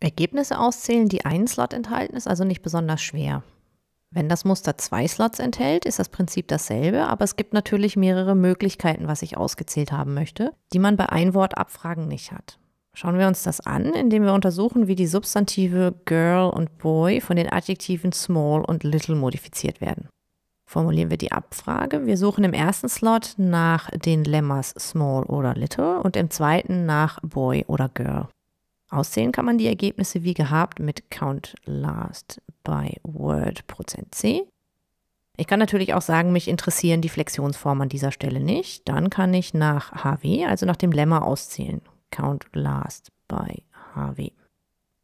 Ergebnisse auszählen, die einen Slot enthalten, ist also nicht besonders schwer. Wenn das Muster zwei Slots enthält, ist das Prinzip dasselbe, aber es gibt natürlich mehrere Möglichkeiten, was ich ausgezählt haben möchte, die man bei Einwortabfragen nicht hat. Schauen wir uns das an, indem wir untersuchen, wie die Substantive Girl und Boy von den Adjektiven Small und Little modifiziert werden. Formulieren wir die Abfrage. Wir suchen im ersten Slot nach den Lemmas Small oder Little und im zweiten nach Boy oder Girl. Auszählen kann man die Ergebnisse wie gehabt mit Count Last by Word Prozent %c. Ich kann natürlich auch sagen, mich interessieren die Flexionsformen an dieser Stelle nicht. Dann kann ich nach HW, also nach dem Lemma, auszählen. Count Last by HW.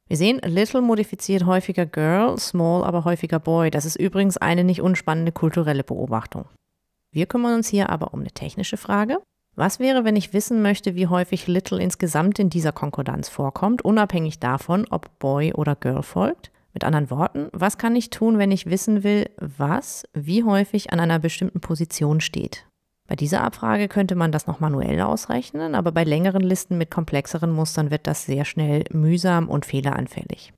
Wir sehen, Little modifiziert häufiger Girl, Small aber häufiger Boy. Das ist übrigens eine nicht unspannende kulturelle Beobachtung. Wir kümmern uns hier aber um eine technische Frage. Was wäre, wenn ich wissen möchte, wie häufig Little insgesamt in dieser Konkordanz vorkommt, unabhängig davon, ob Boy oder Girl folgt? Mit anderen Worten, was kann ich tun, wenn ich wissen will, was wie häufig an einer bestimmten Position steht? Bei dieser Abfrage könnte man das noch manuell ausrechnen, aber bei längeren Listen mit komplexeren Mustern wird das sehr schnell mühsam und fehleranfällig.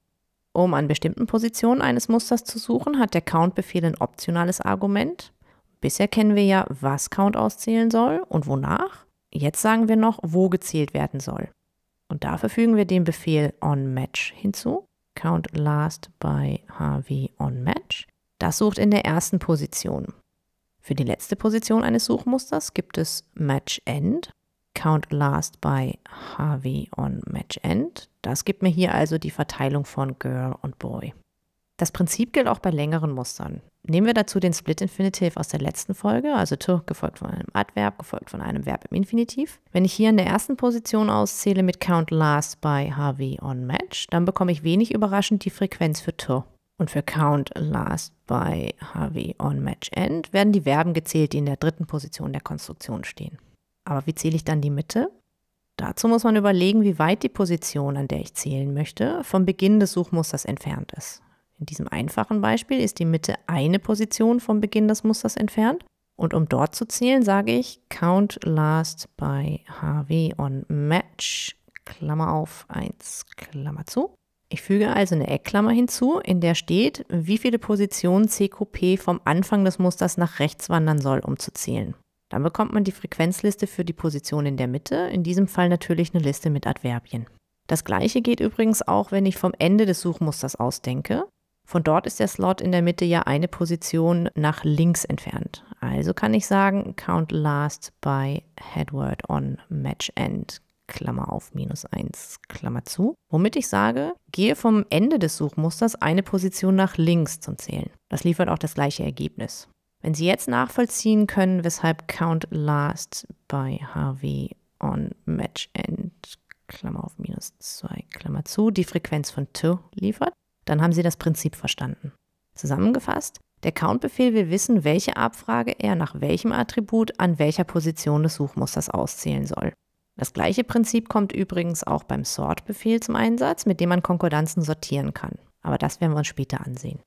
Um an bestimmten Positionen eines Musters zu suchen, hat der Count-Befehl ein optionales Argument. Bisher kennen wir ja, was Count auszählen soll und wonach. Jetzt sagen wir noch, wo gezählt werden soll. Und dafür fügen wir den Befehl onMatch hinzu. Count last by HW onMatch. Das sucht in der ersten Position. Für die letzte Position eines Suchmusters gibt es matchEnd. Count last by HW on matchEnd. Das gibt mir hier also die Verteilung von Girl und Boy. Das Prinzip gilt auch bei längeren Mustern. Nehmen wir dazu den Split Infinitiv aus der letzten Folge, also t gefolgt von einem Adverb, gefolgt von einem Verb im Infinitiv. Wenn ich hier in der ersten Position auszähle mit count last by HW on match, dann bekomme ich wenig überraschend die Frequenz für t. Und für count last by HW on match end werden die Verben gezählt, die in der dritten Position der Konstruktion stehen. Aber wie zähle ich dann die Mitte? Dazu muss man überlegen, wie weit die Position, an der ich zählen möchte, vom Beginn des Suchmusters entfernt ist. In diesem einfachen Beispiel ist die Mitte eine Position vom Beginn des Musters entfernt. Und um dort zu zählen, sage ich Count Last by HW on Match, Klammer auf 1, Klammer zu. Ich füge also eine Eckklammer hinzu, in der steht, wie viele Positionen CQP vom Anfang des Musters nach rechts wandern soll, um zu zählen. Dann bekommt man die Frequenzliste für die Position in der Mitte, in diesem Fall natürlich eine Liste mit Adverbien. Das gleiche geht übrigens auch, wenn ich vom Ende des Suchmusters ausdenke. Von dort ist der Slot in der Mitte ja eine Position nach links entfernt. Also kann ich sagen, count last by headword on match end. Klammer auf, minus 1, Klammer zu. Womit ich sage, gehe vom Ende des Suchmusters eine Position nach links zum Zählen. Das liefert auch das gleiche Ergebnis. Wenn Sie jetzt nachvollziehen können, weshalb count last by HW on match end Klammer auf minus 2, Klammer zu, die Frequenz von to liefert, dann haben Sie das Prinzip verstanden. Zusammengefasst, der Count-Befehl will wissen, welche Abfrage er nach welchem Attribut an welcher Position des Suchmusters auszählen soll. Das gleiche Prinzip kommt übrigens auch beim Sort-Befehl zum Einsatz, mit dem man Konkordanzen sortieren kann. Aber das werden wir uns später ansehen.